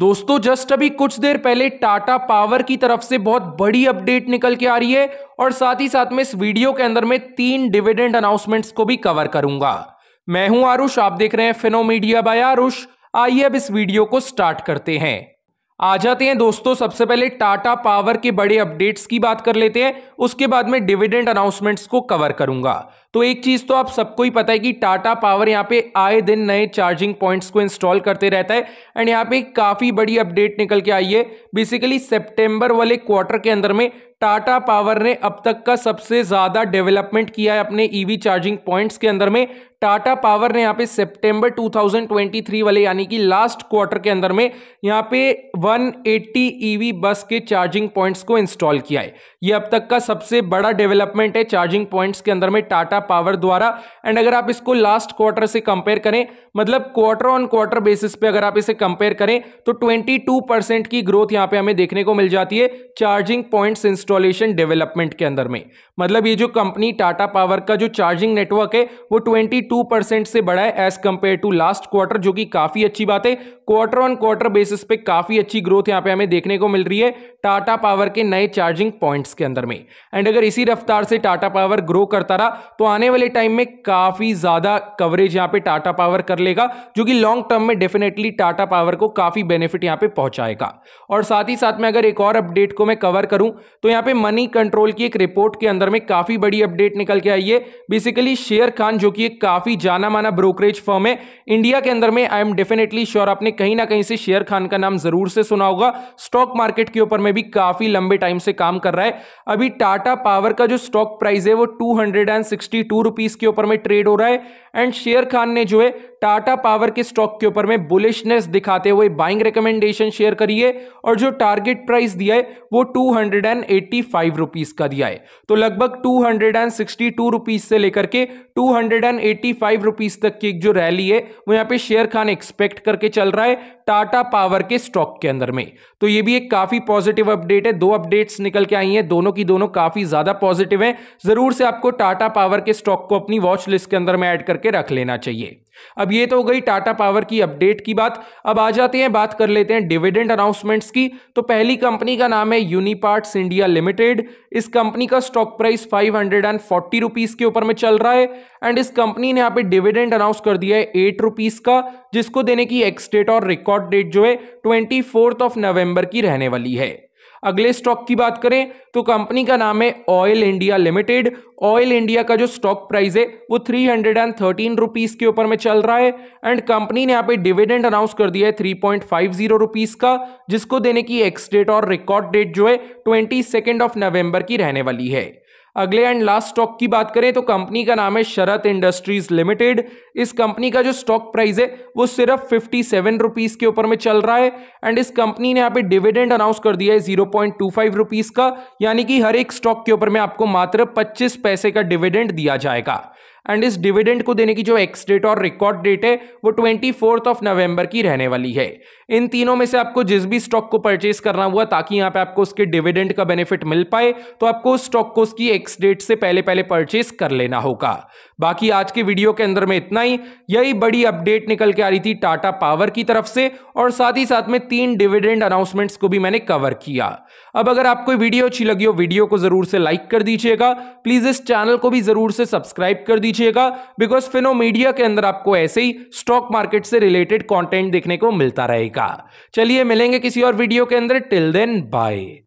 दोस्तों जस्ट अभी कुछ देर पहले टाटा पावर की तरफ से बहुत बड़ी अपडेट निकल के आ रही है और साथ ही साथ में इस वीडियो के अंदर में तीन डिविडेंड अनाउंसमेंट्स को भी कवर करूंगा मैं हूं आरुष आप देख रहे हैं फिनो मीडिया बाय आरुष आइए अब इस वीडियो को स्टार्ट करते हैं आ जाते हैं दोस्तों सबसे पहले टाटा पावर के बड़े अपडेट्स की बात कर लेते हैं उसके बाद में डिविडेंड अनाउंसमेंट्स को कवर करूंगा तो एक चीज तो आप सबको ही पता है कि टाटा पावर यहाँ पे आए दिन नए चार्जिंग पॉइंट्स को इंस्टॉल करते रहता है एंड यहाँ पे काफी बड़ी अपडेट निकल के आई है बेसिकली सेप्टेम्बर वाले क्वार्टर के अंदर में टाटा पावर ने अब तक का सबसे ज़्यादा डेवलपमेंट किया है अपने ईवी चार्जिंग पॉइंट्स के अंदर में टाटा पावर ने यहाँ पे सितंबर 2023 वाले यानी कि लास्ट क्वार्टर के अंदर में यहाँ पे 180 ईवी e बस के चार्जिंग पॉइंट्स को इंस्टॉल किया है ये अब तक का सबसे बड़ा डेवलपमेंट है चार्जिंग पॉइंट्स के अंदर में टाटा पावर द्वारा एंड अगर आप इसको लास्ट क्वार्टर से कंपेयर करें मतलब क्वार्टर ऑन क्वार्टर बेसिस पे अगर आप इसे कंपेयर करें तो ट्वेंटी की ग्रोथ यहाँ पे हमें देखने को मिल जाती है चार्जिंग पॉइंट्स इंस्टॉलेशन डेवलपमेंट के अंदर में मतलब ये जो कंपनी टाटा पावर का जो चार्जिंग नेटवर्क है वो 22 परसेंट से बढ़ा है as compare to last quarter जो कि काफ़ी अच्छी बात है क्वार्टर ऑन क्वार्टर बेसिस पे काफ़ी अच्छी ग्रोथ यहाँ पे हमें देखने को मिल रही है टाटा पावर के नए चार्जिंग पॉइंट्स के अंदर में एंड अगर इसी रफ्तार से टाटा पावर ग्रो करता रहा तो आने वाले टाइम में काफ़ी ज़्यादा कवरेज यहाँ पे टाटा पावर कर लेगा जो कि लॉन्ग टर्म में डेफिनेटली टाटा पावर को काफ़ी बेनिफिट यहाँ पे पहुंचाएगा और साथ ही साथ में अगर एक और अपडेट को मैं कवर करूँ तो यहाँ पे मनी कंट्रोल की एक रिपोर्ट के अंदर सदर में काफ़ी बड़ी अपडेट निकल के आई है बेसिकली शेयर खान जो कि एक काफ़ी जाना माना ब्रोकरेज फर्म है इंडिया के अंदर में आई एम डेफिनेटली श्योर आपने कहीं ना कहीं से शेयर खान का नाम ज़रूर से सुना होगा स्टॉक मार्केट के ऊपर में भी काफ़ी लंबे टाइम से काम कर रहा है अभी टाटा पावर का जो स्टॉक प्राइस है वो टू के ऊपर में ट्रेड हो रहा है एंड शेयर खान ने जो है टाटा पावर के स्टॉक के ऊपर में बुलिशनेस दिखाते हुए बाइंग रिकमेंडेशन शेयर करिए और जो टारगेट प्राइस दिया है वो two hundred and eighty five rupees का दिया है तो लगभग two hundred and sixty two rupees से लेकर के two hundred and eighty five rupees तक की जो रैली है वो यहाँ पे शेयर खान एक्सपेक्ट करके चल रहा है टाटा पावर के स्टॉक के अंदर में तो ये भी एक काफी पॉजिटिव अपडेट है दो अपडेट्स निकल के आई हैं दोनों की दोनों काफी ज्यादा पॉजिटिव हैं जरूर से आपको टाटा पावर के स्टॉक को अपनी वॉच लिस्ट के अंदर में ऐड करके रख लेना चाहिए अब ये तो हो गई टाटा पावर की अपडेट की बात अब आ जाते हैं बात कर लेते हैं डिविडेंड अनाउंसमेंट्स की तो पहली कंपनी का नाम है यूनिपार्ट्स इंडिया लिमिटेड इस कंपनी का stock price five hundred and forty rupees के ऊपर में चल रहा है एंड इस कंपनी ने यहाँ पे डिविडेंड अनाउंस कर दिया है एट रुपीज का जिसको देने की एक्स डेट और रिकॉर्ड डेट जो है ट्वेंटी फोर्थ ऑफ नवंबर की रहने वाली है अगले स्टॉक की बात करें तो कंपनी का नाम है oil India limited oil India का जो स्टॉक प्राइस है वो three hundred and thirteen rupees के ऊपर में चल रहा है एंड कंपनी ने यहाँ पे डिविडेंड अनाउंस कर दिया है three point five zero rupees का जिसको देने की एक्स डेट और रिकॉर्ड डेट जो है ट्वेंटी सेकेंड ऑफ नवंबर की रहने वाली है अगले एंड लास्ट स्टॉक की बात करें तो कंपनी का नाम है शरत इंडस्ट्रीज लिमिटेड इस कंपनी का जो स्टॉक प्राइस है वो सिर्फ फिफ्टी सेवन रुपीज़ के ऊपर में चल रहा है एंड इस कंपनी ने यहाँ पे डिविडेंड अनाउंस कर दिया है zero point two five rupees का यानी कि हर एक स्टॉक के ऊपर में आपको मात्र पच्चीस पैसे का डिविडेंड दिया जाएगा एंड इस डिविडेंड को देने की जो एक्स डेट और रिकॉर्ड डेट है वो ट्वेंटी फोर्थ ऑफ नवंबर की रहने वाली है इन तीनों में से आपको जिस भी स्टॉक को परचेज करना हुआ ताकि यहाँ पे आपको उसके डिविडेंड का बेनिफिट मिल पाए तो आपको उस स्टॉक को उसकी एक्स डेट से पहले पहले परचेज कर लेना होगा बाकी आज के वीडियो के अंदर में इतना ही यही बड़ी अपडेट निकल के आ रही थी टाटा पावर की तरफ से और साथ ही साथ में तीन डिविडेंड अनाउंसमेंट्स को भी मैंने कवर किया अब अगर आपको वीडियो अच्छी लगी हो वीडियो को जरूर से लाइक कर दीजिएगा प्लीज इस चैनल को भी जरूर से सब्सक्राइब कर दीजिए कीजिएगा बिकॉज फिनोमीडिया के अंदर आपको ऐसे ही स्टॉक मार्केट से रिलेटेड कॉन्टेंट देखने को मिलता रहेगा चलिए मिलेंगे किसी और वीडियो के अंदर टिल देन बाय